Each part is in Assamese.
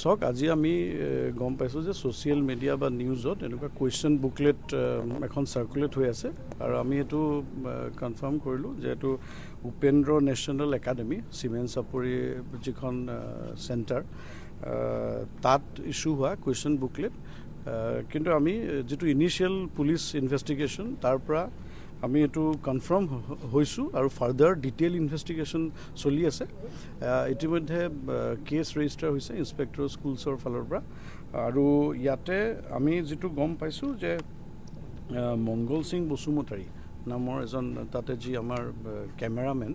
চাওক আজি আমি গম পাইছোঁ যে ছ'চিয়েল মিডিয়া বা নিউজত এনেকুৱা কুৱেশ্যন বুকলেট এখন চাৰ্কুলেট হৈ আছে আৰু আমি এইটো কনফাৰ্ম কৰিলোঁ যে এইটো উপেন্দ্ৰ নেশ্যনেল একাডেমি চিমেন চাপৰি যিখন চেণ্টাৰ তাত ইছ্যু হোৱা কুৱেশ্যন বুকলেট কিন্তু আমি যিটো ইনিচিয়েল পুলিচ ইনভেষ্টিগেশ্যন তাৰ পৰা আমি এইটো কনফাৰ্ম হৈছোঁ আৰু ফাৰ্ডাৰ ডিটেইল ইনভেষ্টিগেশ্যন চলি আছে ইতিমধ্যে কেছ ৰেজিষ্টাৰ হৈছে ইনস্পেক্টৰ স্কুলছৰ ফালৰ পৰা আৰু ইয়াতে আমি যিটো গম পাইছোঁ যে মংগল সিং বসুমতাৰী নামৰ এজন তাতে যি আমাৰ কেমেৰামেন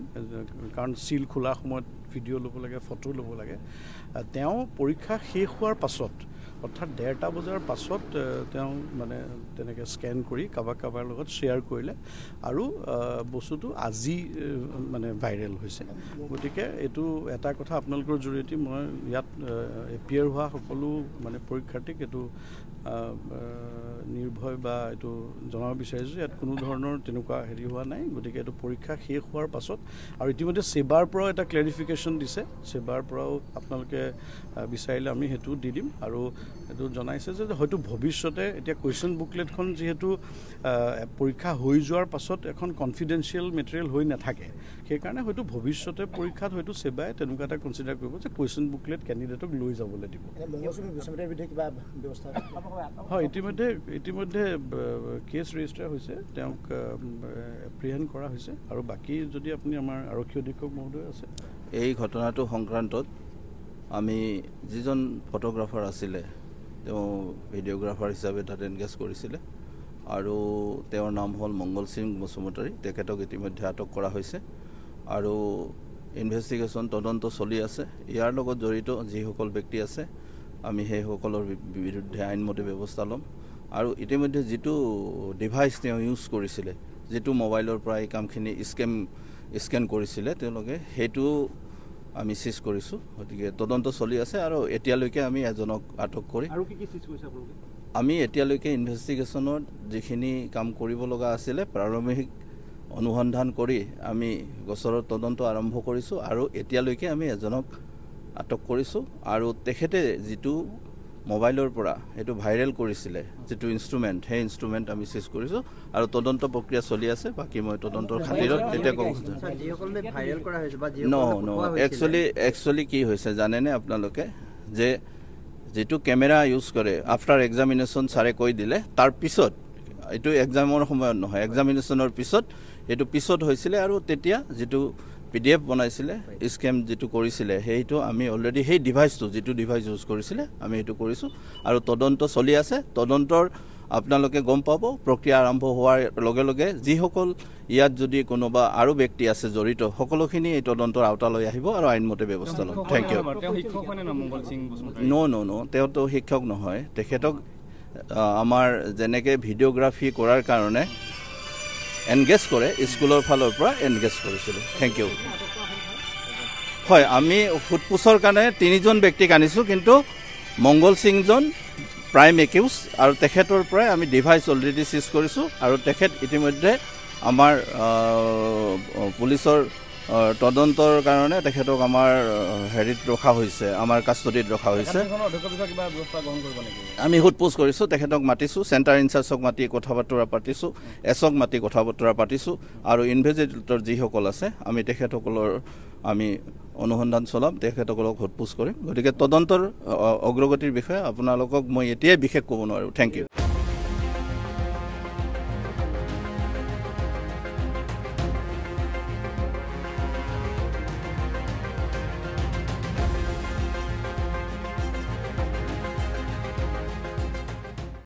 কাৰণ চিল খোলা সময়ত ভিডিঅ' ল'ব লাগে ফটো ল'ব লাগে তেওঁ পৰীক্ষা শেষ হোৱাৰ পাছত অৰ্থাৎ ডেৰটা বজাৰ পাছত তেওঁ মানে তেনেকৈ স্কেন কৰি কাৰোবাক কাৰোবাৰ লগত শ্বেয়াৰ কৰিলে আৰু বস্তুটো আজি মানে ভাইৰেল হৈছে গতিকে এইটো এটা কথা আপোনালোকৰ জৰিয়তে মই ইয়াত এপিয়াৰ হোৱা সকলো মানে পৰীক্ষাৰ্থীক এইটো নিৰ্ভয় বা এইটো জনাব বিচাৰিছোঁ ইয়াত কোনো ধৰণৰ তেনেকুৱা হেৰি হোৱা নাই গতিকে এইটো পৰীক্ষা শেষ হোৱাৰ পাছত আৰু ইতিমধ্যে ছেবাৰ পৰাও এটা ক্লেৰিফিকেশ্যন দিছে ছেবাৰ পৰাও আপোনালোকে বিচাৰিলে আমি সেইটো দি দিম আৰু সেইটো জনাইছে যে হয়তো ভৱিষ্যতে এতিয়া কুৱেশ্যন বুকলেটখন যিহেতু পৰীক্ষা হৈ যোৱাৰ পাছত এখন কনফিডেঞ্চিয়েল মেটেৰিয়েল হৈ নাথাকে সেইকাৰণে হয়তো ভৱিষ্যতে পৰীক্ষাত হয়তো ছেবাই তেনেকুৱা এটা কনচিডাৰ কৰিব যে কুৱেশ্যন বুকলেট কেণ্ডিডেটক লৈ যাবলৈ দিব হয় ইতিমধ্যে ইতিমধ্যে কেছ ৰেজিষ্টাৰ হৈছে তেওঁক এপ্ৰিহেণ্ড কৰা হৈছে আৰু বাকী যদি আপুনি আমাৰ আৰক্ষী অধীক্ষক মহোদয় আছে এই ঘটনাটো সংক্ৰান্তত আমি যিজন ফটোগ্ৰাফাৰ আছিলে তেওঁ ভিডিঅ'গ্ৰাফাৰ হিচাপে তাত এনগেজ কৰিছিলে আৰু তেওঁৰ নাম হ'ল মংগল সিং বসুমতাৰী তেখেতক ইতিমধ্যে আটক কৰা হৈছে আৰু ইনভেষ্টিগেশ্যন তদন্ত চলি আছে ইয়াৰ লগত জড়িত যিসকল ব্যক্তি আছে আমি সেইসকলৰ বিৰুদ্ধে আইনমতে ব্যৱস্থা ল'ম আৰু ইতিমধ্যে যিটো ডিভাইচ তেওঁ ইউজ কৰিছিলে যিটো মোবাইলৰ পৰা এই কামখিনি স্কেম স্কেন কৰিছিলে তেওঁলোকে সেইটো আমি চিজ কৰিছোঁ গতিকে তদন্ত চলি আছে আৰু এতিয়ালৈকে আমি এজনক আটক কৰি আমি এতিয়ালৈকে ইনভেষ্টিগেশ্যনত যিখিনি কাম কৰিব লগা আছিলে প্ৰাৰম্ভিক অনুসন্ধান কৰি আমি গোচৰৰ তদন্ত আৰম্ভ কৰিছোঁ আৰু এতিয়ালৈকে আমি এজনক আটক কৰিছোঁ আৰু তেখেতে যিটো মোবাইলৰ পৰা এইটো ভাইৰেল কৰিছিলে যিটো ইনষ্ট্ৰুমেণ্ট সেই ইনষ্ট্ৰুমেণ্ট আমি চিজ কৰিছোঁ আৰু তদন্ত প্ৰক্ৰিয়া চলি আছে বাকী মই তদন্তৰ খাতিৰত এতিয়া কওঁ নহয় নকচুৱেলি একচুৱেলি কি হৈছে জানেনে আপোনালোকে যে যিটো কেমেৰা ইউজ কৰে আফটাৰ এক্সামিনেশ্যন ছাৰে কৈ দিলে তাৰ পিছত এইটো এক্সামৰ সময়ত নহয় এক্সামিনেশ্যনৰ পিছত এইটো পিছত হৈছিলে আৰু তেতিয়া যিটো পি ডি এফ বনাইছিলে স্কেম যিটো কৰিছিলে সেইটো আমি অলৰেডি সেই ডিভাইচটো যিটো ডিভাইচ ইউজ কৰিছিলে আমি সেইটো কৰিছোঁ আৰু তদন্ত চলি আছে তদন্তৰ আপোনালোকে গম পাব প্ৰক্ৰিয়া আৰম্ভ হোৱাৰ লগে লগে যিসকল ইয়াত যদি কোনোবা আৰু ব্যক্তি আছে জড়িত সকলোখিনি এই তদন্তৰ আওতালৈ আহিব আৰু আইনমতে ব্যৱস্থা ল'ম থেংক ইউ ন ন ন তেওঁতো শিক্ষক নহয় তেখেতক আমাৰ যেনেকৈ ভিডিঅ'গ্ৰাফী কৰাৰ কাৰণে এনগেজ কৰে স্কুলৰ ফালৰ পৰা এনগেজ কৰিছিলোঁ থেংক ইউ হয় আমি সোধপোছৰ কাৰণে তিনিজন ব্যক্তিক আনিছোঁ কিন্তু মংগল সিংজন প্ৰাইম একিউজ আৰু তেখেতৰ পৰাই আমি ডিভাইচ অলৰেডি চিজ কৰিছোঁ আৰু তেখেত ইতিমধ্যে আমাৰ পুলিচৰ তদন্তৰ কাৰণে তেখেতক আমাৰ হেৰিত ৰখা হৈছে আমাৰ কাষ্টডিত ৰখা হৈছে আমি সোধ পোছ কৰিছোঁ তেখেতক মাতিছোঁ চেণ্টাৰ ইনচাৰ্জক মাতি কথা বতৰা পাতিছোঁ এছক মাতি কথা বতৰা পাতিছোঁ আৰু ইনভেষ্টিগেটৰ যিসকল আছে আমি তেখেতসকলৰ আমি অনুসন্ধান চলাম তেখেতসকলক সোধ পোছ কৰিম গতিকে তদন্তৰ অগ্ৰগতিৰ বিষয়ে আপোনালোকক মই এতিয়াই বিশেষ ক'ব নোৱাৰোঁ থেংক ইউ